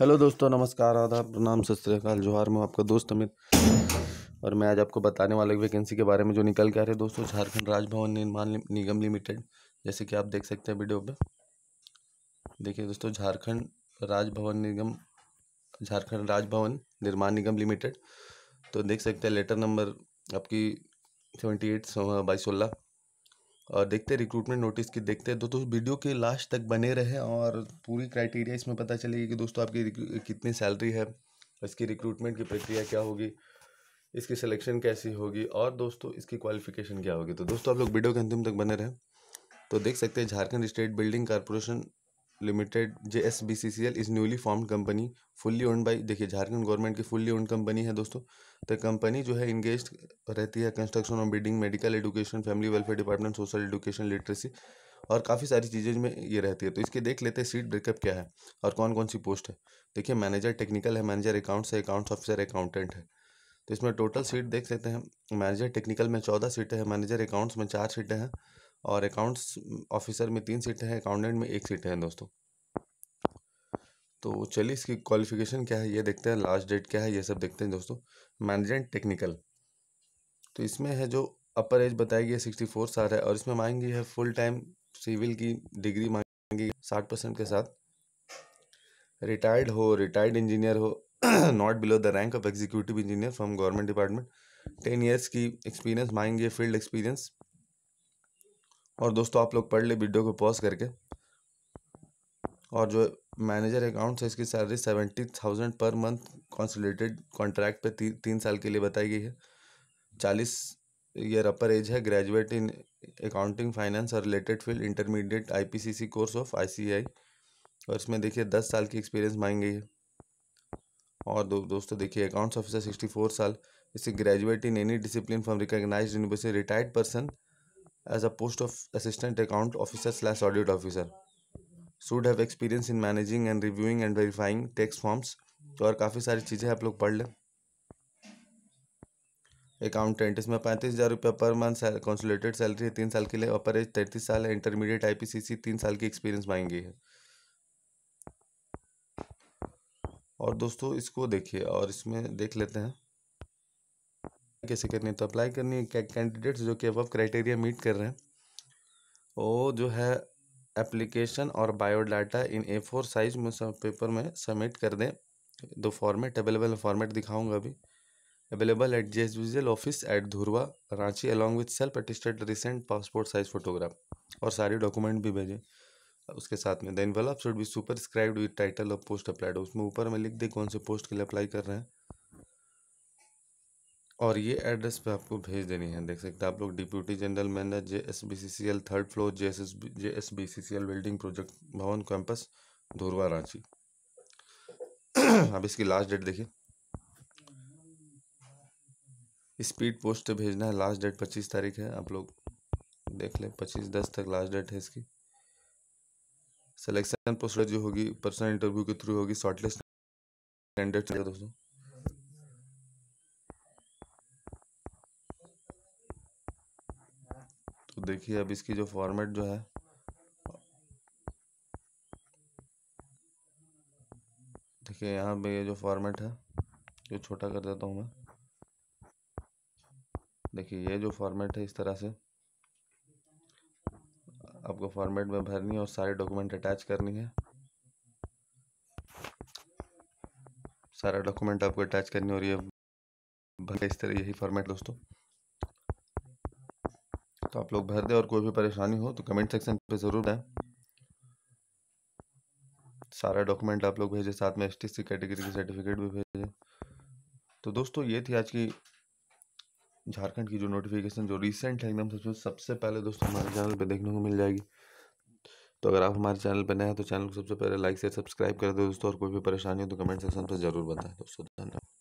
hello दोस्तों नमस्कार आदाब प्रणाम सत श्रीकाल जोहार मैं आपका दोस्त अमित और मैं आज आपको बताने वाला वैकेंसी के बारे में जो निकल के आ रहे दोस्तों झारखंड राजभवन निर्माण निगम लिमिटेड जैसे कि आप देख सकते हैं वीडियो पे देखिए दोस्तों झारखंड राजभवन निगम झारखंड राजभवन निर्माण निगम लिमिटेड तो देख सकते हैं लेटर नंबर आपकी सेवेंटी एट बाई सोलह और देखते रिक्रूटमेंट नोटिस की देखते हैं तो दोस्तों वीडियो के लास्ट तक बने रहे और पूरी क्राइटेरिया इसमें पता चलेगी कि दोस्तों आपकी कितनी सैलरी है इसकी रिक्रूटमेंट की प्रक्रिया क्या होगी इसकी सिलेक्शन कैसी होगी और दोस्तों इसकी क्वालिफिकेशन क्या होगी तो दोस्तों आप लोग वीडियो के अंतिम तक बने रहें तो देख सकते हैं Jharkhand state building corporation limited J S B C C L is newly form company fully owned by देखिए झारखंड गवर्नमेंट की फुल्ली ओन्ड कंपनी है दोस्तों तो कंपनी जो है इंगेज रहती है कंस्ट्रक्शन और building medical education family welfare department social education literacy और काफ़ी सारी चीज़ें में ये रहती है तो इसके देख लेते हैं सीट ब्रेकअप क्या है और कौन कौन सी पोस्ट है देखिए मैनेजर टेक्निकल है मैनेजर अकाउंट्स है अकाउंट्स ऑफिसर अकाउंटेंट है तो इसमें टोटल सीट देख लेते हैं मैनेजर टेक्निकल में चौदह सीटें हैं मैनेजर अकाउंट्स में चार सीटें हैं और अकाउंट्स ऑफिसर में तीन सीटें हैं अकाउंटेंट में एक सीट है दोस्तों तो चलिए इसकी क्वालिफिकेशन क्या है ये देखते हैं लास्ट डेट क्या है ये सब देखते हैं दोस्तों मैनेजमेंट टेक्निकल तो इसमें है जो अपर एज बताई गई है सिक्सटी फोर साल है और इसमें मांगी है फुल टाइम सिविल की डिग्री मांगी साठ परसेंट के साथ रिटायर्ड हो रिटायर्ड इंजीनियर हो not below the rank of executive engineer from government department ten years की एक्सपीरियंस मांगेंगे फील्ड एक्सपीरियंस और दोस्तों आप लोग पढ़ ले वीडियो को पॉज करके और जो मैनेजर अकाउंट्स है इसकी salary seventy thousand per month consolidated contract pay ती, तीन साल के लिए बताई गई है चालीस ईयर अपर एज है ग्रेजुएट इन अकाउंटिंग फाइनेंस और related field intermediate IPCC course of ICI और इसमें देखिए दस साल की एक्सपीरियंस मांग गई है और दो, दोस्तों देखिए अकाउंट्स ऑफिसर सिक्सटी फोर साल इससे graduate in any discipline from recognise university retired person as a post of assistant account officer slash audit officer should have experience in managing and reviewing and verifying tax forms तो और काफ़ी सारी चीज़ें आप लोग पढ़ लें अकाउंटेंट इसमें पैंतीस हज़ार रुपये पर मंथ सैल, कॉन्सुलेटेड सैलरी है तीन साल के लिए अपर एज तैंतीस साल है इंटरमीडिएट आई पी सी सी तीन साल की एक्सपीरियंस मांगी है और दोस्तों इसको देखिए और इसमें देख लेते हैं कैसे करनी है तो अप्लाई करनी है कैंडिडेट्स जो कि अब क्राइटेरिया मीट कर रहे हैं वो जो है एप्लीकेशन और biodata in A four size में सब पेपर में सबमिट कर दें दो फॉर्मेट अवेलेबल फॉर्मेट दिखाऊंगा अभी अवेलेबल एट जे विजियल office at Dhurwa Ranchi along with self attested recent passport size photograph और सारे डॉक्यूमेंट भी भेजें उसके साथ में the envelope should be scribe with title of post applied उसमें ऊपर में लिख दें कौन से पोस्ट के लिए अप्लाई कर रहे हैं और ये एड्रेस पे आपको भेज देनी है देख सकते हैं आप लोग deputy general manager J S B C C L third floor J S J S B C C L building project Bhawan campus Dhurwa Ranchi अब इसकी लास्ट डेट देखिए स्पीड पोस्ट पे भेजना है लास्ट डेट पच्चीस तारीख है आप लोग देख लें पच्चीस दस तक लास्ट डेट है इसकी सिलेक्शन प्रोसीजर जो होगी पर्सनल इंटरव्यू के थ्रू होगी शॉर्टलिस्ट कैंडिडेट दोस्तों तो देखिए अब इसकी जो फॉर्मेट जो है देखिए यहाँ पे ये जो फॉर्मेट है ये छोटा कर देता हूँ मैं देखिए ये जो फॉर्मेट है इस तरह से आपको फॉर्मेट में भरनी है और सारे डॉक्यूमेंट अटैच करनी है सारा डॉक्यूमेंट आपको अटैच करनी और ये भले इस तरह यही फॉर्मेट दोस्तों तो आप लोग भर दें और कोई भी परेशानी हो तो कमेंट सेक्शन पे ज़रूर दें सारा डॉक्यूमेंट आप लोग भेजें साथ में एस टी कैटेगरी की सर्टिफिकेट भी भेजें तो दोस्तों ये थी आज की झारखंड की जो नोटिफिकेशन जो रिसेंट है एकदम सबसे सबसे पहले दोस्तों हमारे चैनल पे देखने को मिल जाएगी तो अगर आप हमारे चैनल पर नए हैं तो चैनल को सबसे पहले लाइक से सब्सक्राइब कर दो दोस्तों और कोई भी परेशानी हो तो कमेंट सेक्शन पर जरूर बताएं दोस्तों धन्यवाद